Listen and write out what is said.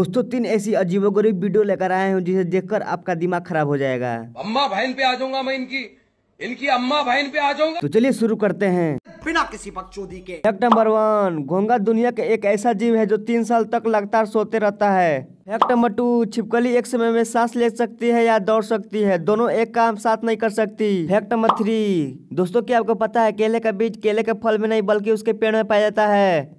दोस्तों तीन ऐसी अजीबोगरीब वीडियो लेकर आए हैं जिसे देखकर आपका दिमाग खराब हो जाएगा अम्मा बहन पे आ जाऊंगा मैं इनकी इनकी अम्मा बहन पे आ जाऊंगा तो चलिए शुरू करते हैं बिना किसी बकचोदी के फैक्ट नंबर वन घोंगा दुनिया का एक ऐसा जीव है जो तीन साल तक लगातार सोते रहता है फैक्ट नंबर टू छिपकली एक समय में सांस ले सकती है या दौड़ सकती है दोनों एक काम साथ नहीं कर सकती फैक्ट नंबर थ्री दोस्तों क्या आपको पता है केले का बीज केले के फल में नहीं बल्कि उसके पेड़ में पाया जाता है